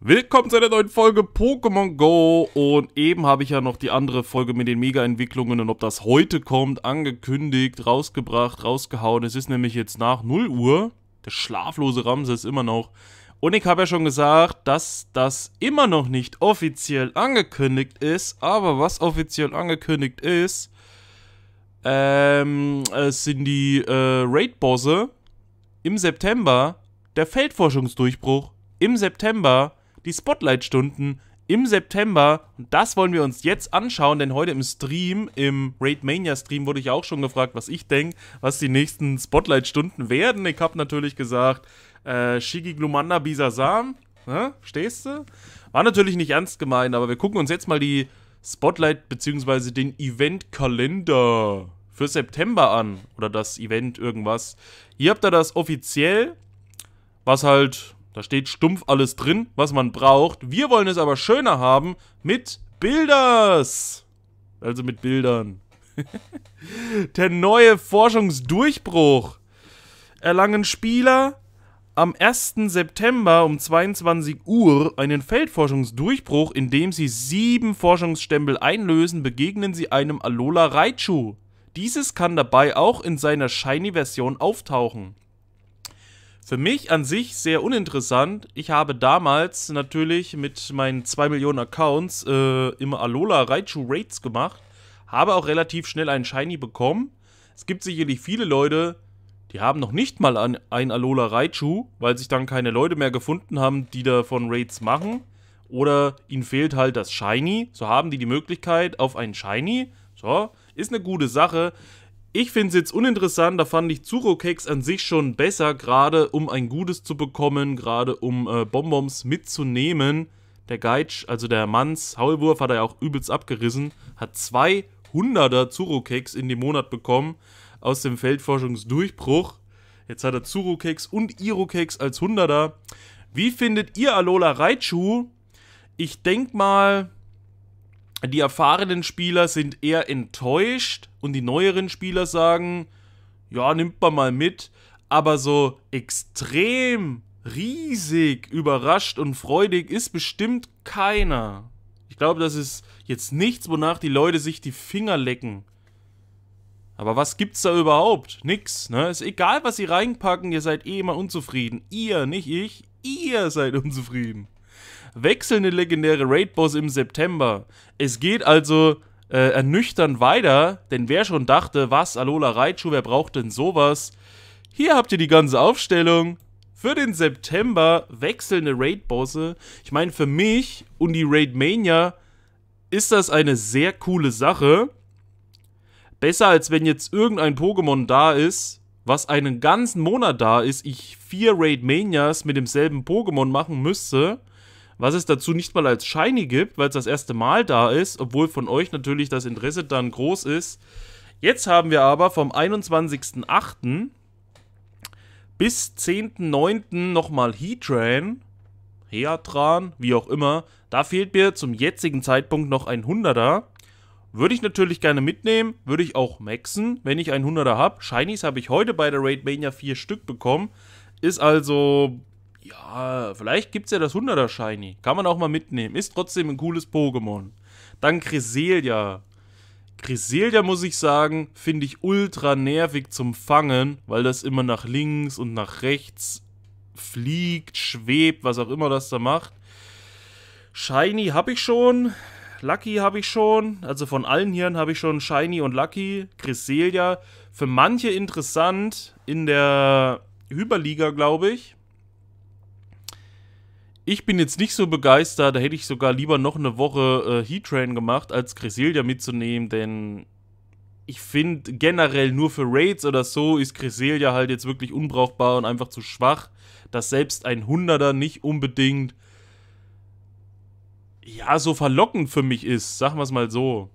Willkommen zu einer neuen Folge Pokémon Go und eben habe ich ja noch die andere Folge mit den Mega-Entwicklungen und ob das heute kommt, angekündigt, rausgebracht, rausgehauen. Es ist nämlich jetzt nach 0 Uhr, der schlaflose Ramses immer noch. Und ich habe ja schon gesagt, dass das immer noch nicht offiziell angekündigt ist, aber was offiziell angekündigt ist, ähm, es sind die äh, Raid-Bosse im September, der Feldforschungsdurchbruch im September die Spotlight-Stunden im September. Und das wollen wir uns jetzt anschauen, denn heute im Stream, im Raid Mania Stream, wurde ich auch schon gefragt, was ich denke, was die nächsten Spotlight-Stunden werden. Ich habe natürlich gesagt, äh, Shigi Glumanda Bisasam. Ne? Stehst du? War natürlich nicht ernst gemeint, aber wir gucken uns jetzt mal die Spotlight bzw. den Event-Kalender für September an. Oder das Event irgendwas. Hier habt ihr das offiziell, was halt da steht stumpf alles drin, was man braucht. Wir wollen es aber schöner haben mit Bilders. Also mit Bildern. Der neue Forschungsdurchbruch. Erlangen Spieler am 1. September um 22 Uhr einen Feldforschungsdurchbruch, in dem sie sieben Forschungsstempel einlösen, begegnen sie einem Alola Raichu. Dieses kann dabei auch in seiner Shiny-Version auftauchen. Für mich an sich sehr uninteressant. Ich habe damals natürlich mit meinen 2 Millionen Accounts äh, immer Alola Raichu Raids gemacht. Habe auch relativ schnell einen Shiny bekommen. Es gibt sicherlich viele Leute, die haben noch nicht mal an, ein Alola Raichu, weil sich dann keine Leute mehr gefunden haben, die davon Raids machen. Oder ihnen fehlt halt das Shiny. So haben die die Möglichkeit auf einen Shiny. So, ist eine gute Sache. Ich finde es jetzt uninteressant, da fand ich Zuro-Cakes an sich schon besser, gerade um ein Gutes zu bekommen, gerade um äh, Bonbons mitzunehmen. Der Geitsch, also der Manns Haulwurf, hat er ja auch übelst abgerissen, hat 200er Zuro-Cakes in dem Monat bekommen aus dem Feldforschungsdurchbruch. Jetzt hat er Zuro-Cakes und Iro-Cakes als 100er. Wie findet ihr Alola Raichu? Ich denke mal, die erfahrenen Spieler sind eher enttäuscht und die neueren Spieler sagen, ja, nimmt man mal mit, aber so extrem riesig überrascht und freudig ist bestimmt keiner. Ich glaube, das ist jetzt nichts, wonach die Leute sich die Finger lecken. Aber was gibt's da überhaupt? Nix, ne? Ist egal, was sie reinpacken, ihr seid eh immer unzufrieden. Ihr, nicht ich, ihr seid unzufrieden wechselnde legendäre Raid-Boss im September. Es geht also äh, ernüchtern weiter, denn wer schon dachte, was, Alola Raichu, wer braucht denn sowas? Hier habt ihr die ganze Aufstellung. Für den September wechselnde Raid-Bosse. Ich meine, für mich und die Raid-Mania ist das eine sehr coole Sache. Besser als wenn jetzt irgendein Pokémon da ist, was einen ganzen Monat da ist, ich vier Raid Manias mit demselben Pokémon machen müsste was es dazu nicht mal als Shiny gibt, weil es das erste Mal da ist, obwohl von euch natürlich das Interesse dann groß ist. Jetzt haben wir aber vom 21.08. bis 10.09. nochmal Heatran, Heatran, wie auch immer. Da fehlt mir zum jetzigen Zeitpunkt noch ein 100er. Würde ich natürlich gerne mitnehmen, würde ich auch maxen, wenn ich ein 100er habe. Shinies habe ich heute bei der Raid Mania 4 Stück bekommen. Ist also ja, vielleicht gibt es ja das 100er Shiny. Kann man auch mal mitnehmen. Ist trotzdem ein cooles Pokémon. Dann Cresselia. Cresselia, muss ich sagen, finde ich ultra nervig zum Fangen, weil das immer nach links und nach rechts fliegt, schwebt, was auch immer das da macht. Shiny habe ich schon. Lucky habe ich schon. Also von allen Hirn habe ich schon Shiny und Lucky. Cresselia. Für manche interessant in der Hyperliga, glaube ich. Ich bin jetzt nicht so begeistert, da hätte ich sogar lieber noch eine Woche äh, Heat-Train gemacht, als Cresselia mitzunehmen, denn ich finde generell nur für Raids oder so ist Cresselia halt jetzt wirklich unbrauchbar und einfach zu schwach, dass selbst ein Hunderter nicht unbedingt ja, so verlockend für mich ist, sagen wir es mal so.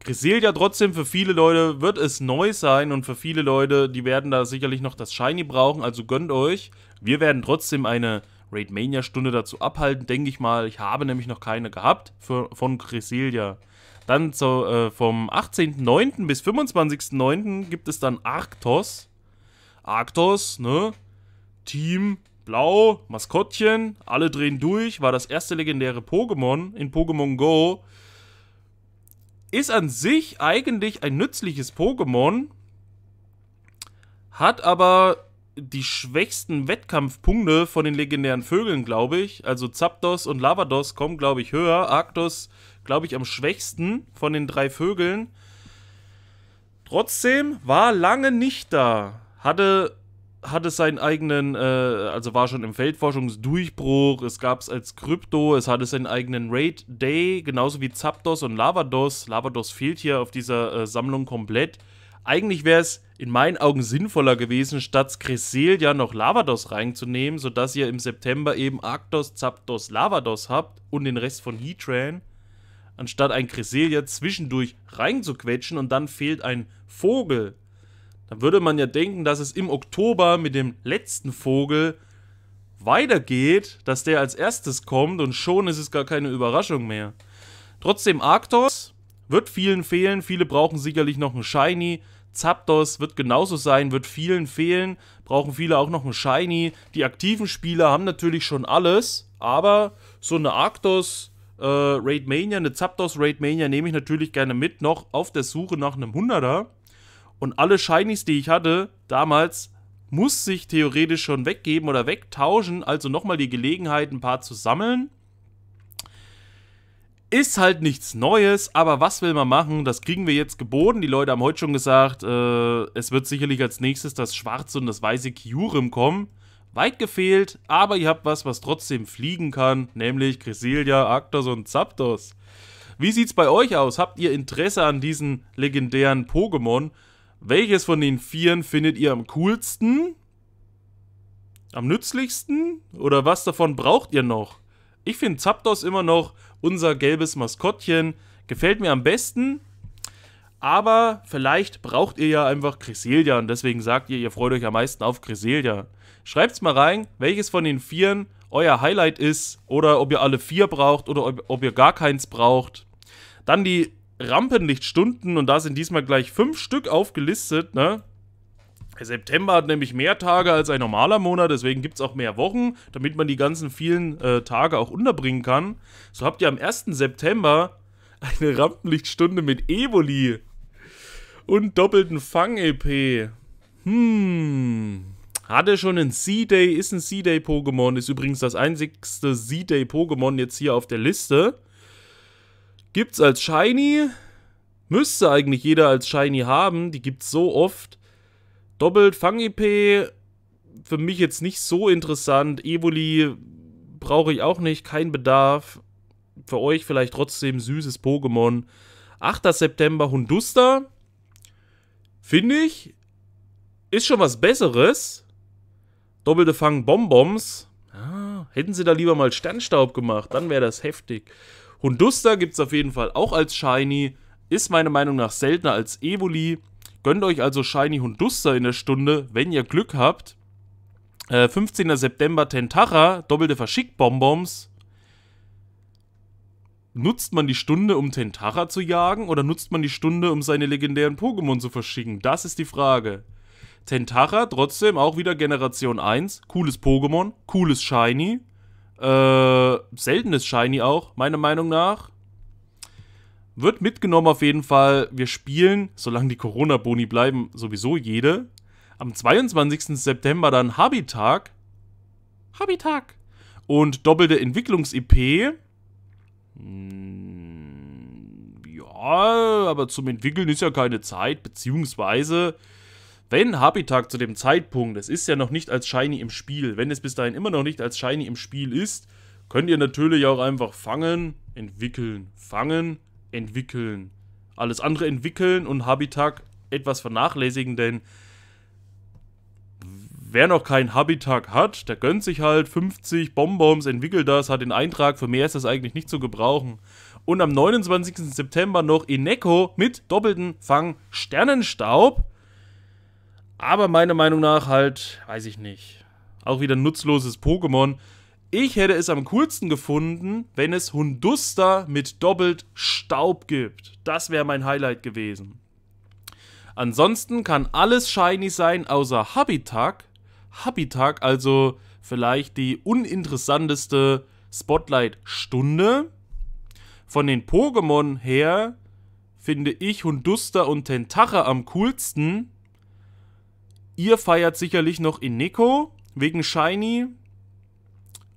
Cresselia trotzdem für viele Leute wird es neu sein und für viele Leute, die werden da sicherlich noch das Shiny brauchen, also gönnt euch. Wir werden trotzdem eine raidmania Stunde dazu abhalten, denke ich mal. Ich habe nämlich noch keine gehabt für, von Cresselia. Dann zu, äh, vom 18.09. bis 25.09. gibt es dann Arktos. Arktos, ne? Team Blau, Maskottchen, alle drehen durch, war das erste legendäre Pokémon in Pokémon Go. Ist an sich eigentlich ein nützliches Pokémon, hat aber die schwächsten Wettkampfpunkte von den legendären Vögeln, glaube ich. Also Zapdos und Lavados kommen, glaube ich, höher. Arctos, glaube ich, am schwächsten von den drei Vögeln. Trotzdem war lange nicht da. Hatte, hatte seinen eigenen, äh, also war schon im Feldforschungsdurchbruch. Es gab es als Krypto, es hatte seinen eigenen Raid Day, genauso wie Zapdos und Lavados. Lavados fehlt hier auf dieser äh, Sammlung komplett. Eigentlich wäre es in meinen Augen sinnvoller gewesen, statt Cresselia noch Lavados reinzunehmen, sodass ihr im September eben Arctos, Zapdos, Lavados habt und den Rest von Heatran, anstatt ein Cresselia zwischendurch reinzuquetschen und dann fehlt ein Vogel. Dann würde man ja denken, dass es im Oktober mit dem letzten Vogel weitergeht, dass der als erstes kommt und schon ist es gar keine Überraschung mehr. Trotzdem, Arctos wird vielen fehlen, viele brauchen sicherlich noch einen Shiny. Zapdos wird genauso sein, wird vielen fehlen, brauchen viele auch noch ein Shiny. Die aktiven Spieler haben natürlich schon alles, aber so eine Arctos äh, Raidmania, eine Zapdos Raidmania nehme ich natürlich gerne mit, noch auf der Suche nach einem 100er. Und alle Shinies, die ich hatte damals, muss ich theoretisch schon weggeben oder wegtauschen, also nochmal die Gelegenheit, ein paar zu sammeln. Ist halt nichts Neues, aber was will man machen? Das kriegen wir jetzt geboten. Die Leute haben heute schon gesagt, äh, es wird sicherlich als nächstes das schwarze und das weiße Kyurem kommen. Weit gefehlt, aber ihr habt was, was trotzdem fliegen kann, nämlich Cresselia, Arctos und Zapdos. Wie sieht's bei euch aus? Habt ihr Interesse an diesen legendären Pokémon? Welches von den vieren findet ihr am coolsten? Am nützlichsten? Oder was davon braucht ihr noch? Ich finde Zapdos immer noch unser gelbes Maskottchen. Gefällt mir am besten. Aber vielleicht braucht ihr ja einfach Cresselia und deswegen sagt ihr, ihr freut euch am meisten auf Cresselia. Schreibt's mal rein, welches von den Vieren euer Highlight ist oder ob ihr alle vier braucht oder ob, ob ihr gar keins braucht. Dann die Rampenlichtstunden und da sind diesmal gleich fünf Stück aufgelistet, ne? Der September hat nämlich mehr Tage als ein normaler Monat, deswegen gibt es auch mehr Wochen, damit man die ganzen vielen äh, Tage auch unterbringen kann. So habt ihr am 1. September eine Rampenlichtstunde mit Evoli und doppelten Fang-EP. Hm. Hatte schon ein C-Day, ist ein C-Day-Pokémon, ist übrigens das einzigste C-Day-Pokémon jetzt hier auf der Liste. Gibt's als Shiny. Müsste eigentlich jeder als Shiny haben, die gibt's so oft. Doppelt fang ip für mich jetzt nicht so interessant. Evoli brauche ich auch nicht, kein Bedarf. Für euch vielleicht trotzdem süßes Pokémon. 8. September Hundusta. Finde ich, ist schon was Besseres. Doppelte Fang Bonbons. Ah, hätten sie da lieber mal Sternstaub gemacht, dann wäre das heftig. Hundusta gibt es auf jeden Fall auch als Shiny. Ist meiner Meinung nach seltener als Evoli. Gönnt euch also Shiny Hund Duster in der Stunde, wenn ihr Glück habt. Äh, 15. September Tentara, doppelte Verschickbonbons. Nutzt man die Stunde, um Tentara zu jagen oder nutzt man die Stunde, um seine legendären Pokémon zu verschicken? Das ist die Frage. Tentara trotzdem auch wieder Generation 1. Cooles Pokémon, cooles Shiny. Äh, seltenes Shiny auch, meiner Meinung nach. Wird mitgenommen auf jeden Fall. Wir spielen, solange die Corona-Boni bleiben, sowieso jede. Am 22. September dann Habitag. Habitag. Und doppelte Entwicklungs-EP. Hm, ja, aber zum Entwickeln ist ja keine Zeit, beziehungsweise wenn Habitag zu dem Zeitpunkt, es ist ja noch nicht als Shiny im Spiel, wenn es bis dahin immer noch nicht als Shiny im Spiel ist, könnt ihr natürlich auch einfach fangen, entwickeln, fangen, entwickeln. Alles andere entwickeln und Habitat etwas vernachlässigen, denn wer noch kein Habitat hat, der gönnt sich halt 50 Bonbons, entwickelt das, hat den Eintrag. Für mehr ist das eigentlich nicht zu gebrauchen. Und am 29. September noch Ineko mit doppelten Fang Sternenstaub. Aber meiner Meinung nach halt, weiß ich nicht. Auch wieder ein nutzloses Pokémon. Ich hätte es am coolsten gefunden, wenn es Hunduster mit doppelt Staub gibt. Das wäre mein Highlight gewesen. Ansonsten kann alles shiny sein außer Habitat. Habitat, also vielleicht die uninteressanteste Spotlight-Stunde. Von den Pokémon her finde ich Hunduster und Tentache am coolsten. Ihr feiert sicherlich noch in Ineko wegen Shiny.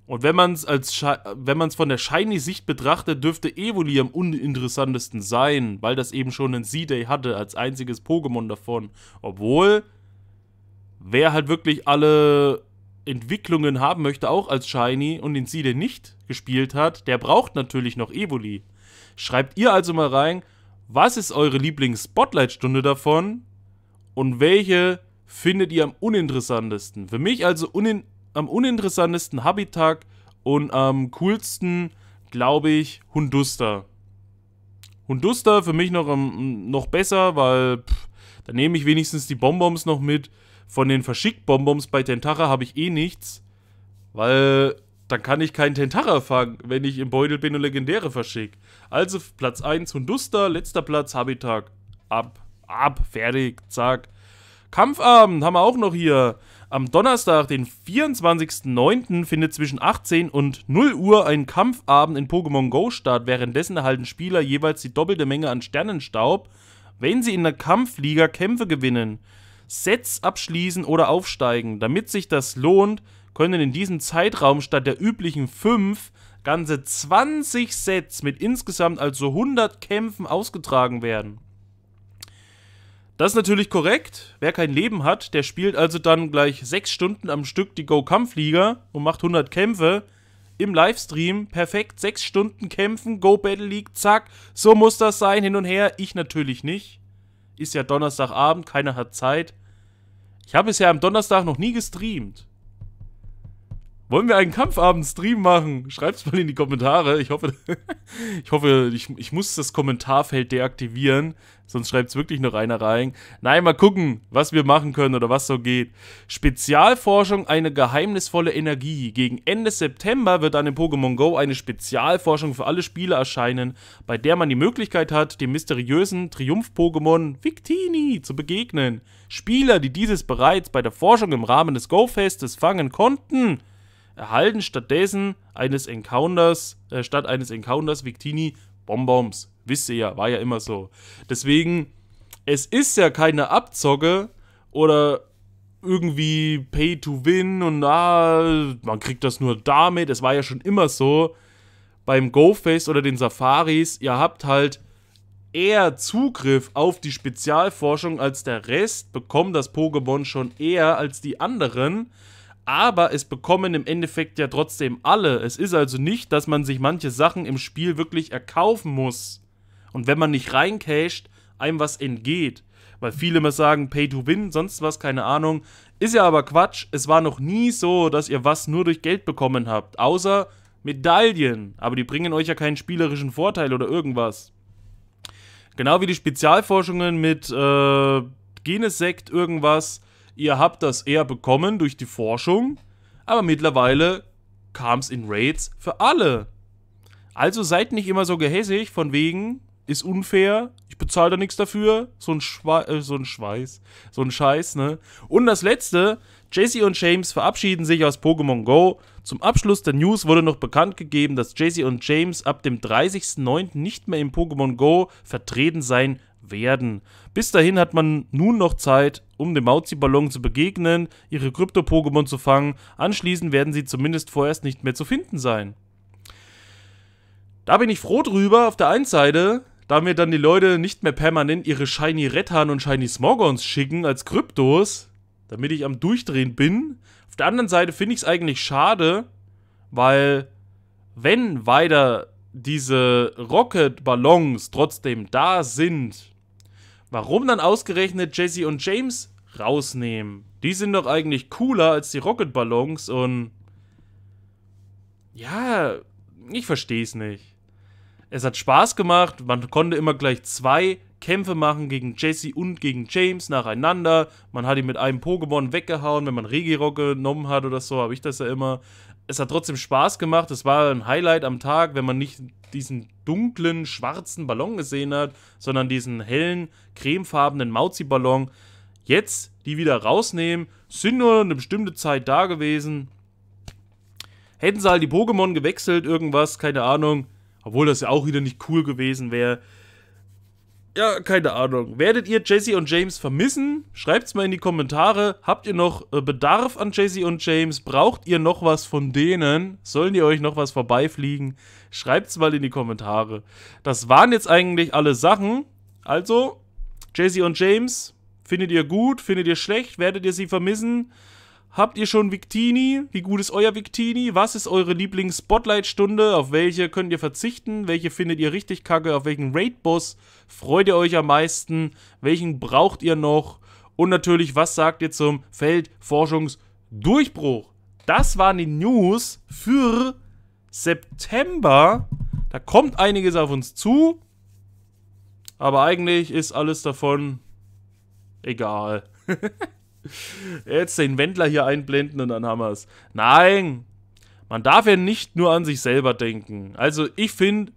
Und wenn man es als wenn man es von der shiny Sicht betrachtet, dürfte Evoli am uninteressantesten sein, weil das eben schon ein Z-Day hatte als einziges Pokémon davon, obwohl wer halt wirklich alle Entwicklungen haben möchte, auch als Shiny und den Z-Day nicht gespielt hat, der braucht natürlich noch Evoli. Schreibt ihr also mal rein, was ist eure Lieblings-Spotlight-Stunde davon und welche findet ihr am uninteressantesten? Für mich also uninteressant am uninteressantesten Habitat und am coolsten, glaube ich, Hunduster. Hunduster für mich noch, um, noch besser, weil da nehme ich wenigstens die Bonbons noch mit. Von den Verschickt-Bonbons bei Tentara habe ich eh nichts, weil dann kann ich keinen Tentara fangen, wenn ich im Beutel bin und Legendäre verschicke. Also Platz 1 Hunduster, letzter Platz Habitat. Ab, ab, fertig, zack. Kampfabend haben wir auch noch hier. Am Donnerstag, den 24.09., findet zwischen 18 und 0 Uhr ein Kampfabend in Pokémon Go statt. Währenddessen erhalten Spieler jeweils die doppelte Menge an Sternenstaub, wenn sie in der Kampfliga Kämpfe gewinnen, Sets abschließen oder aufsteigen. Damit sich das lohnt, können in diesem Zeitraum statt der üblichen 5 ganze 20 Sets mit insgesamt also 100 Kämpfen ausgetragen werden. Das ist natürlich korrekt. Wer kein Leben hat, der spielt also dann gleich sechs Stunden am Stück die Go-Kampfliga und macht 100 Kämpfe im Livestream. Perfekt, sechs Stunden kämpfen, Go Battle League, zack. So muss das sein, hin und her. Ich natürlich nicht. Ist ja Donnerstagabend, keiner hat Zeit. Ich habe es ja am Donnerstag noch nie gestreamt. Wollen wir einen Kampfabend-Stream machen? Schreibt es mal in die Kommentare. Ich hoffe, ich hoffe, ich, ich muss das Kommentarfeld deaktivieren, Sonst schreibt es wirklich noch einer rein. Nein, mal gucken, was wir machen können oder was so geht. Spezialforschung, eine geheimnisvolle Energie. Gegen Ende September wird dann in Pokémon Go eine Spezialforschung für alle Spieler erscheinen, bei der man die Möglichkeit hat, dem mysteriösen Triumph-Pokémon Victini zu begegnen. Spieler, die dieses bereits bei der Forschung im Rahmen des Go-Festes fangen konnten, erhalten stattdessen eines Encounters, äh, statt eines Encounters Victini Bonbons. Wisst ihr ja, war ja immer so. Deswegen, es ist ja keine Abzocke oder irgendwie Pay to Win und ah, man kriegt das nur damit. Es war ja schon immer so beim GoFace oder den Safaris. Ihr habt halt eher Zugriff auf die Spezialforschung als der Rest, bekommt das Pokémon schon eher als die anderen. Aber es bekommen im Endeffekt ja trotzdem alle. Es ist also nicht, dass man sich manche Sachen im Spiel wirklich erkaufen muss. Und wenn man nicht reincasht, einem was entgeht. Weil viele immer sagen, Pay to Win, sonst was, keine Ahnung. Ist ja aber Quatsch. Es war noch nie so, dass ihr was nur durch Geld bekommen habt. Außer Medaillen. Aber die bringen euch ja keinen spielerischen Vorteil oder irgendwas. Genau wie die Spezialforschungen mit äh, Genesekt irgendwas. Ihr habt das eher bekommen durch die Forschung. Aber mittlerweile kam es in Raids für alle. Also seid nicht immer so gehässig von wegen, ist unfair, ich bezahle da nichts dafür, so ein, äh, so ein Schweiß, so ein Scheiß, ne? Und das letzte, Jesse und James verabschieden sich aus Pokémon Go. Zum Abschluss der News wurde noch bekannt gegeben, dass Jesse und James ab dem 30.09. nicht mehr in Pokémon Go vertreten sein werden. Bis dahin hat man nun noch Zeit, um dem Mauzi-Ballon zu begegnen, ihre Krypto-Pokémon zu fangen. Anschließend werden sie zumindest vorerst nicht mehr zu finden sein. Da bin ich froh drüber, auf der einen Seite, da mir dann die Leute nicht mehr permanent ihre Shiny Rettern und Shiny Smorgons schicken als Kryptos, damit ich am Durchdrehen bin. Auf der anderen Seite finde ich es eigentlich schade, weil wenn weiter diese Rocket-Ballons trotzdem da sind, warum dann ausgerechnet Jesse und James rausnehmen? Die sind doch eigentlich cooler als die Rocket-Ballons und ja, ich verstehe es nicht. Es hat Spaß gemacht, man konnte immer gleich zwei Kämpfe machen gegen Jesse und gegen James nacheinander. Man hat ihn mit einem Pokémon weggehauen, wenn man Regirock genommen hat oder so, habe ich das ja immer. Es hat trotzdem Spaß gemacht, es war ein Highlight am Tag, wenn man nicht diesen dunklen, schwarzen Ballon gesehen hat, sondern diesen hellen, cremefarbenen Mauzi-Ballon. Jetzt die wieder rausnehmen, sind nur eine bestimmte Zeit da gewesen. Hätten sie halt die Pokémon gewechselt, irgendwas, keine Ahnung obwohl das ja auch wieder nicht cool gewesen wäre. Ja, keine Ahnung. Werdet ihr Jesse und James vermissen? Schreibt's mal in die Kommentare. Habt ihr noch äh, Bedarf an Jesse und James? Braucht ihr noch was von denen? Sollen die euch noch was vorbeifliegen? Schreibt's mal in die Kommentare. Das waren jetzt eigentlich alle Sachen. Also, Jesse und James, findet ihr gut? Findet ihr schlecht? Werdet ihr sie vermissen? Habt ihr schon Victini? Wie gut ist euer Victini? Was ist eure Lieblings-Spotlight-Stunde? Auf welche könnt ihr verzichten? Welche findet ihr richtig kacke? Auf welchen Raid-Boss freut ihr euch am meisten? Welchen braucht ihr noch? Und natürlich, was sagt ihr zum Feldforschungsdurchbruch? Das waren die News für September. Da kommt einiges auf uns zu. Aber eigentlich ist alles davon egal. Hehehe. Jetzt den Wendler hier einblenden und dann haben wir es. Nein! Man darf ja nicht nur an sich selber denken. Also ich finde,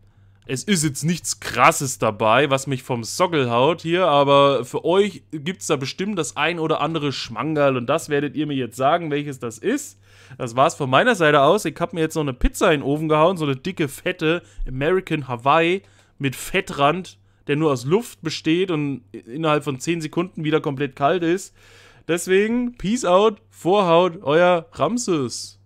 es ist jetzt nichts krasses dabei, was mich vom Sockel haut hier, aber für euch gibt es da bestimmt das ein oder andere Schmangerl und das werdet ihr mir jetzt sagen, welches das ist. Das war's von meiner Seite aus. Ich habe mir jetzt noch eine Pizza in den Ofen gehauen, so eine dicke, fette American Hawaii mit Fettrand, der nur aus Luft besteht und innerhalb von 10 Sekunden wieder komplett kalt ist. Deswegen, Peace out, Vorhaut, euer Ramses.